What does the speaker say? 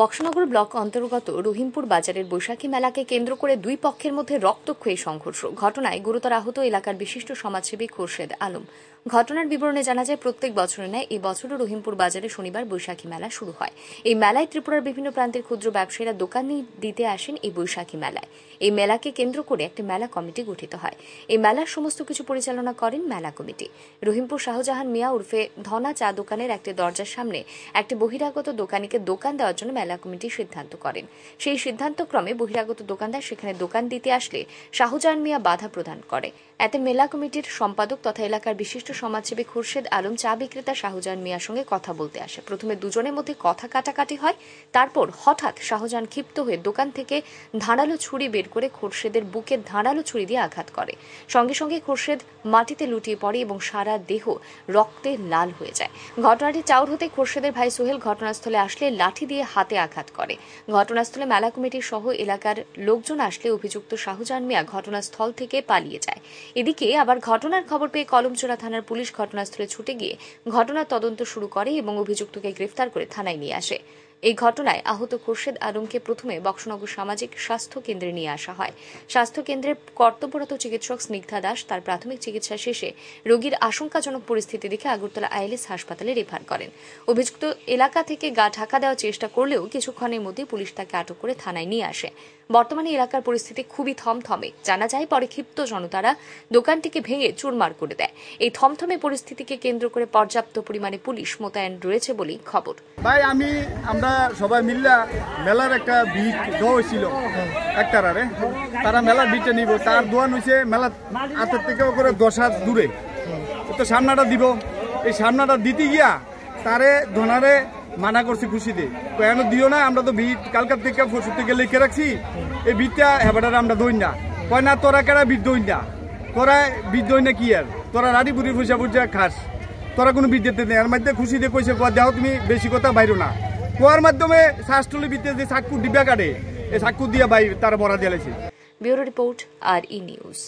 Boxanagar block অন্তর্গত রহিমপুর বাজারের বৈশাখী মেলাকে কেন্দ্র করে দুই পক্ষের মধ্যে রক্তক্ষয়ী সংঘর্ষ ঘটনায় গুরুতর আহত এলাকার বিশিষ্ট সমাজসেবী খোরশেদ আলম ঘটনার বিবরণে জানা যায় প্রত্যেক বছরে নেয় এই বছরও রহিমপুর বাজারে শনিবার বৈশাখী মেলা শুরু হয় এই মেলায় ত্রিপুরার বিভিন্ন প্রান্তের ক্ষুদ্র ব্যবসায়ীরা দোকান দিতে আসেন এই বৈশাখী মেলায় এই মেলাকে কেন্দ্র করে একটি মেলা কমিটি গঠিত হয় এই মেলার সমস্ত কিছু পরিচালনা করেন মেলা কমিটি রহিমপুর শাহজাহান মিয়া উর্ফে ধনা চা দোকানের একটি দরজার সামনে একটি বহিরাগত দোকানিকে দোকান দেওয়ার জন্য মেলা কমিটি সিদ্ধান্ত করেন সেই সিদ্ধান্তক্রমে বহিরাগত দোকানদার সেখানে দোকান দিতে আসলে শাহজাহান মিয়া বাধা প্রদান করে এতে মেলা কমিটির সম্পাদক তথা এলাকার বিশিষ্ট বিশিষ্ট সমাজসেবী খুরশেদ আলম চা বিক্রেতা শাহজাহান মিয়ার সঙ্গে কথা বলতে আসে প্রথমে দুজনের মধ্যে কথা কাটাকাটি হয় তারপর হঠাৎ শাহজাহান ক্ষিপ্ত হয়ে দোকান থেকে ধারালো ছুরি বের করে খোরশেদের বুকে ধারালো ছুরি দিয়ে আঘাত করে সঙ্গে সঙ্গে খোরশেদ মাটিতে লুটিয়ে পড়ে এবং সারা দেহ রক্তে লাল হয়ে যায় ঘটনাটি চাউর হতে খোরশেদের ভাই সোহেল ঘটনাস্থলে আসলে লাঠি দিয়ে হাতে আঘাত করে ঘটনাস্থলে মেলা কমিটির সহ এলাকার লোকজন আসলে অভিযুক্ত শাহজাহান মিয়া ঘটনাস্থল থেকে পালিয়ে যায় এদিকে আবার ঘটনার খবর পেয়ে কলমচোরা থানার থানার পুলিশ ঘটনাস্থলে ছুটে গিয়ে ঘটনার তদন্ত শুরু করে এবং অভিযুক্তকে গ্রেফতার করে থানায় নিয়ে আসে এই ঘটনায় আহত খোরশেদ আলমকে প্রথমে বক্সনগর সামাজিক স্বাস্থ্য কেন্দ্রে নিয়ে আসা হয় স্বাস্থ্য কেন্দ্রের কর্তব্যরত চিকিৎসক স্নিগ্ধা দাস তার প্রাথমিক চিকিৎসা শেষে রোগীর আশঙ্কাজনক পরিস্থিতি দেখে আগরতলা আইএলএস হাসপাতালে রেফার করেন অভিযুক্ত এলাকা থেকে গা ঢাকা দেওয়ার চেষ্টা করলেও কিছুক্ষণের মধ্যে পুলিশ তাকে আটক করে থানায় নিয়ে আসে বর্তমানে এলাকার পরিস্থিতি খুবই থমথমে জানা যায় পরে ক্ষিপ্ত জনতারা দোকানটিকে ভেঙে চুরমার করে দেয় এই থমথমে পরিস্থিতিকে কেন্দ্র করে পর্যাপ্ত পরিমাণে পুলিশ মোতায়েন রয়েছে বলেই খবর ভাই আমি আমরা আমরা সবাই মিল্লা মেলার একটা বিট দেওয়া হয়েছিল একটারারে তারা মেলার বিটটা নিব তার দোয়ান হয়েছে মেলা হাতের থেকেও করে দশ হাত দূরে তো সামনাটা দিব এই সামনাটা দিতে গিয়া তারে ধনারে মানা করছি খুশিতে কেন দিও না আমরা তো বিট কালকার থেকে ফসুর থেকে লিখে রাখছি এই বিটটা হেবাটার আমরা দই না কয় না তোরা কেনা বিট দই না তোরা বিট দই না কি আর তোরা রাড়ি বুড়ি ফুসা ফুসা খাস তোরা কোনো বিদ্যুৎ নেই আর মধ্যে খুশিতে কইছে দেহ তুমি বেশি কথা বাইরো না কুয়ার মাধ্যমে শ্বাসটুলি বিদ্যে যে সাক্ষু ডিব্বা কাটে এই সাক্ষু দিয়ে ভাই তার ভরা দিয়েছে ব্যুরো রিপোর্ট আর ই নিউজ